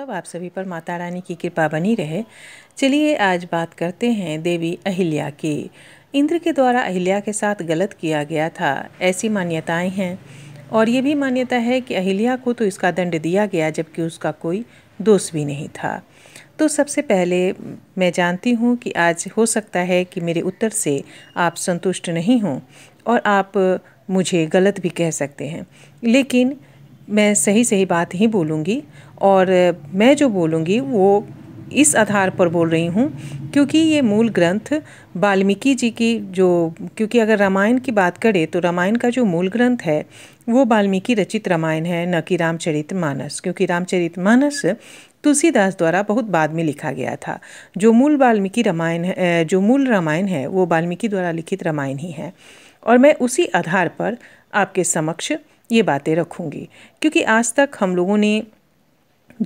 सब आप सभी पर माता रानी की कृपा बनी रहे चलिए आज बात करते हैं देवी अहिल्या की इंद्र के द्वारा अहिल्या के साथ गलत किया गया था ऐसी मान्यताएं हैं और ये भी मान्यता है कि अहिल्या को तो इसका दंड दिया गया जबकि उसका कोई दोष भी नहीं था तो सबसे पहले मैं जानती हूँ कि आज हो सकता है कि मेरे उत्तर से आप संतुष्ट नहीं हों और आप मुझे गलत भी कह सकते हैं लेकिन मैं सही सही बात ही बोलूँगी और मैं जो बोलूँगी वो इस आधार पर बोल रही हूँ क्योंकि ये मूल ग्रंथ वाल्मीकि जी की जो क्योंकि अगर रामायण की बात करें तो रामायण का जो मूल ग्रंथ है वो वाल्मीकि रचित रामायण है न कि रामचरित मानस क्योंकि रामचरित मानस तुलसीदास द्वारा बहुत बाद में लिखा गया था जो मूल वाल्मीकि रामायण है जो मूल रामायण है वो वाल्मीकि द्वारा लिखित रामायण ही है और मैं उसी आधार पर आपके समक्ष ये बातें रखूँगी क्योंकि आज तक हम लोगों ने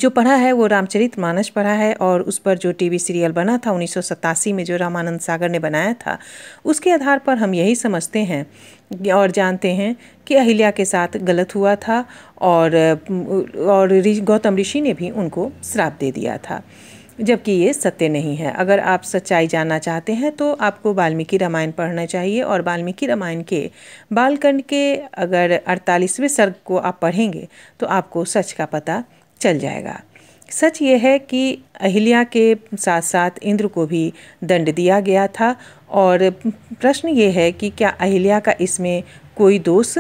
जो पढ़ा है वो रामचरित मानस पढ़ा है और उस पर जो टीवी सीरियल बना था उन्नीस में जो रामानंद सागर ने बनाया था उसके आधार पर हम यही समझते हैं और जानते हैं कि अहिल्या के साथ गलत हुआ था और और गौतम ऋषि ने भी उनको श्राप दे दिया था जबकि ये सत्य नहीं है अगर आप सच्चाई जानना चाहते हैं तो आपको वाल्मीकि रामायण पढ़ना चाहिए और वाल्मीकि रामायण के बालकंड के अगर अड़तालीसवें सर्ग को आप पढ़ेंगे तो आपको सच का पता चल जाएगा सच ये है कि अहिल्या के साथ साथ इंद्र को भी दंड दिया गया था और प्रश्न ये है कि क्या अहिल्या का इसमें कोई दोष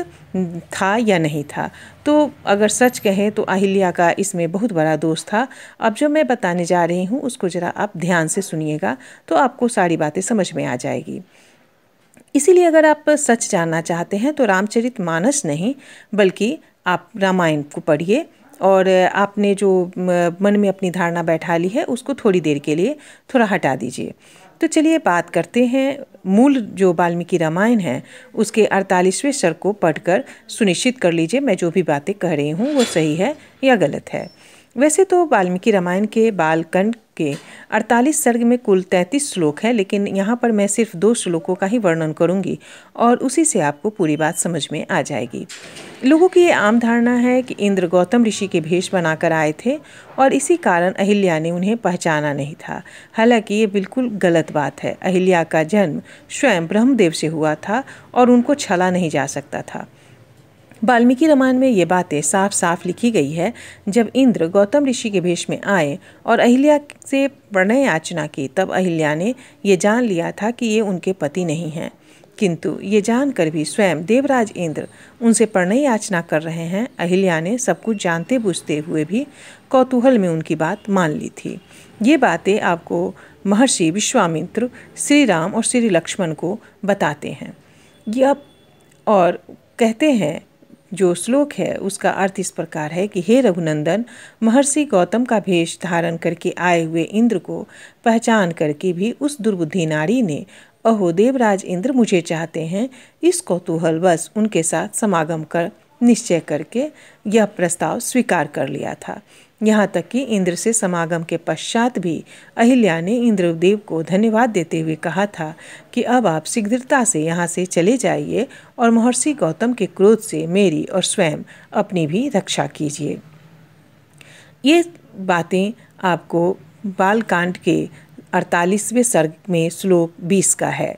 था या नहीं था तो अगर सच कहें तो अहिल्या का इसमें बहुत बड़ा दोष था अब जो मैं बताने जा रही हूँ उसको ज़रा आप ध्यान से सुनिएगा तो आपको सारी बातें समझ में आ जाएगी इसीलिए अगर आप सच जानना चाहते हैं तो रामचरित मानस नहीं बल्कि आप रामायण को पढ़िए और आपने जो मन में अपनी धारणा बैठा ली है उसको थोड़ी देर के लिए थोड़ा हटा दीजिए तो चलिए बात करते हैं मूल जो वाल्मीकि रामायण है उसके अड़तालीसवें सर को पढ़कर सुनिश्चित कर लीजिए मैं जो भी बातें कह रही हूँ वो सही है या गलत है वैसे तो वाल्मीकि रामायण के बालकंड के 48 सर्ग में कुल 33 श्लोक हैं लेकिन यहाँ पर मैं सिर्फ दो श्लोकों का ही वर्णन करूँगी और उसी से आपको पूरी बात समझ में आ जाएगी लोगों की ये आम धारणा है कि इंद्र गौतम ऋषि के भेष बनाकर आए थे और इसी कारण अहिल्या ने उन्हें पहचाना नहीं था हालांकि ये बिल्कुल गलत बात है अहिल्या का जन्म स्वयं ब्रह्मदेव से हुआ था और उनको छला नहीं जा सकता था वाल्मीकि रामायण में ये बातें साफ साफ लिखी गई है जब इंद्र गौतम ऋषि के भेष में आए और अहिल्या से प्रणय याचना की तब अहिल्या ने यह जान लिया था कि ये उनके पति नहीं हैं किंतु ये जानकर भी स्वयं देवराज इंद्र उनसे प्रणय याचना कर रहे हैं अहिल्या ने सब कुछ जानते बूझते हुए भी कौतूहल में उनकी बात मान ली थी ये बातें आपको महर्षि विश्वामित्र श्री राम और श्री लक्ष्मण को बताते हैं यह और कहते हैं जो श्लोक है उसका अर्थ इस प्रकार है कि हे रघुनंदन महर्षि गौतम का भेष धारण करके आए हुए इंद्र को पहचान करके भी उस दुर्बुद्धि नारी ने अहो देवराज इंद्र मुझे चाहते हैं इस कौतूहल बस उनके साथ समागम कर निश्चय करके यह प्रस्ताव स्वीकार कर लिया था यहाँ तक कि इंद्र से समागम के पश्चात भी अहिल्या ने इंद्रदेव को धन्यवाद देते हुए कहा था कि अब आप शीघ्रता से यहाँ से चले जाइए और महर्षि गौतम के क्रोध से मेरी और स्वयं अपनी भी रक्षा कीजिए ये बातें आपको बालकांड के अड़तालीसवें सर्ग में श्लोक बीस का है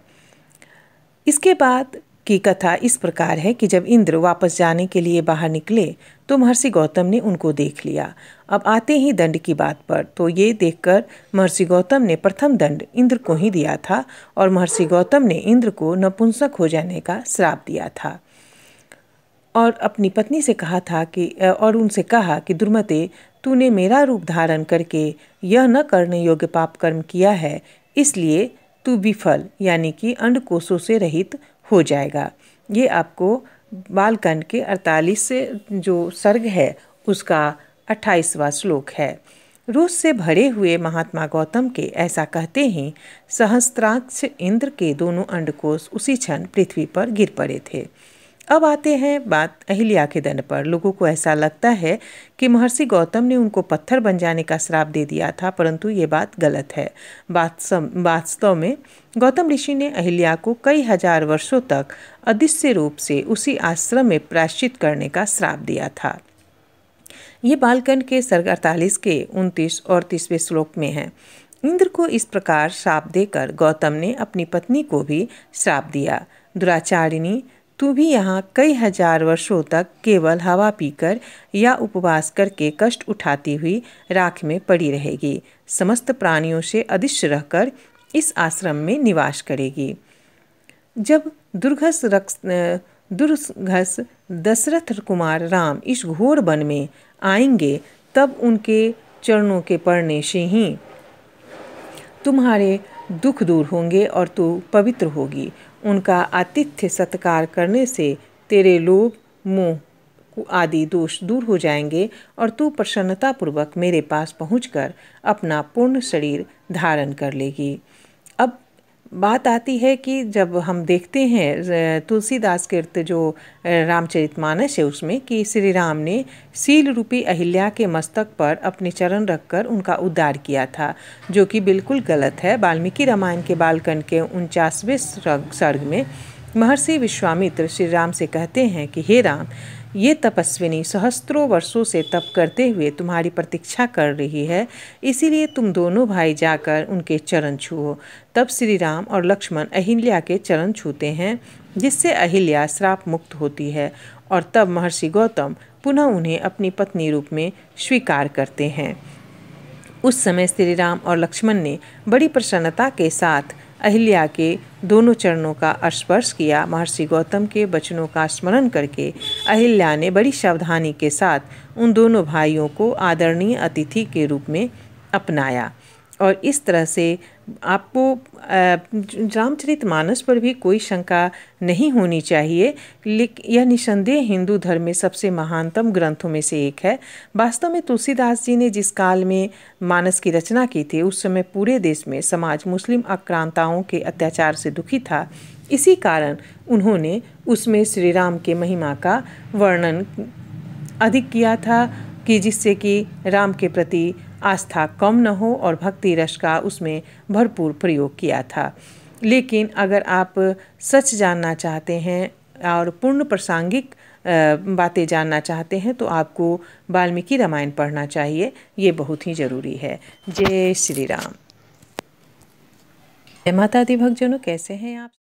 इसके बाद की कथा इस प्रकार है कि जब इंद्र वापस जाने के लिए बाहर निकले तो महर्षि गौतम ने उनको देख लिया अब आते ही दंड की बात पर तो ये देखकर महर्षि गौतम ने प्रथम दंड इंद्र को ही दिया था और महर्षि गौतम ने इंद्र को नपुंसक हो जाने का श्राप दिया था और अपनी पत्नी से कहा था कि और उनसे कहा कि दुर्मते तूने मेरा रूप धारण करके यह न करने योग्य पाप कर्म किया है इसलिए तू विफल यानी कि अंडकोशों से रहित हो जाएगा ये आपको बालकंड के अड़तालीस से जो सर्ग है उसका अट्ठाईसवा श्लोक है रूस से भरे हुए महात्मा गौतम के ऐसा कहते ही सहस्त्राक्ष इंद्र के दोनों अंडकोश उसी क्षण पृथ्वी पर गिर पड़े थे अब आते हैं बात अहिल्या के दंड पर लोगों को ऐसा लगता है कि महर्षि गौतम ने उनको पत्थर बन जाने का श्राप दे दिया था परंतु ये बात गलत है वास्तव में गौतम ऋषि ने अहिल्या को कई हजार वर्षों तक अदृश्य रूप से उसी आश्रम में प्राश्चित करने का श्राप दिया था ये बालकंड के सर्ग अड़तालीस के उनतीस और तीसवें श्लोक में है इंद्र को इस प्रकार श्राप देकर गौतम ने अपनी पत्नी को भी श्राप दिया दुराचारिणी तू भी यहाँ कई हजार वर्षों तक केवल हवा पीकर या उपवास करके कष्ट उठाती हुई राख में पड़ी रहेगी समस्त प्राणियों से अदृश्य रहकर इस आश्रम में निवास करेगी जब दुर्घस रक्स दुर्घस दशरथ कुमार राम इस घोर वन में आएंगे तब उनके चरणों के पड़ने से ही तुम्हारे दुख दूर होंगे और तू पवित्र होगी उनका आतिथ्य सत्कार करने से तेरे लोग मोह आदि दोष दूर हो जाएंगे और तू प्रसन्नतापूर्वक मेरे पास पहुँच अपना पूर्ण शरीर धारण कर लेगी अब बात आती है कि जब हम देखते हैं तुलसीदास कीर्त जो रामचरितमानस है उसमें कि श्री राम ने सील रूपी अहिल्या के मस्तक पर अपने चरण रखकर उनका उद्धार किया था जो कि बिल्कुल गलत है वाल्मीकि रामायण के बालकंड के उनचासवें सर्ग में महर्षि विश्वामित्र श्री राम से कहते हैं कि हे राम ये तपस्विनी सहस्त्रों वर्षों से तप करते हुए तुम्हारी प्रतीक्षा कर रही है इसीलिए तुम दोनों भाई जाकर उनके चरण छुओ तब श्री राम और लक्ष्मण अहिल्या के चरण छूते हैं जिससे अहिल्या श्राप मुक्त होती है और तब महर्षि गौतम पुनः उन्हें अपनी पत्नी रूप में स्वीकार करते हैं उस समय श्री राम और लक्ष्मण ने बड़ी प्रसन्नता के साथ अहिल्या के दोनों चरणों का स्पर्श किया महर्षि गौतम के वचनों का स्मरण करके अहिल्या ने बड़ी सावधानी के साथ उन दोनों भाइयों को आदरणीय अतिथि के रूप में अपनाया और इस तरह से आपको रामचरित मानस पर भी कोई शंका नहीं होनी चाहिए यह निसंदेह हिंदू धर्म में सबसे महानतम ग्रंथों में से एक है वास्तव में तुलसीदास जी ने जिस काल में मानस की रचना की थी उस समय पूरे देश में समाज मुस्लिम आक्रांताओं के अत्याचार से दुखी था इसी कारण उन्होंने उसमें श्री राम के महिमा का वर्णन अधिक किया था कि जिससे कि राम के प्रति आस्था कम न हो और भक्ति रस का उसमें भरपूर प्रयोग किया था लेकिन अगर आप सच जानना चाहते हैं और पूर्ण प्रासंगिक बातें जानना चाहते हैं तो आपको वाल्मीकि रामायण पढ़ना चाहिए ये बहुत ही ज़रूरी है जय श्री राम माता दी भक्तजनों कैसे हैं आप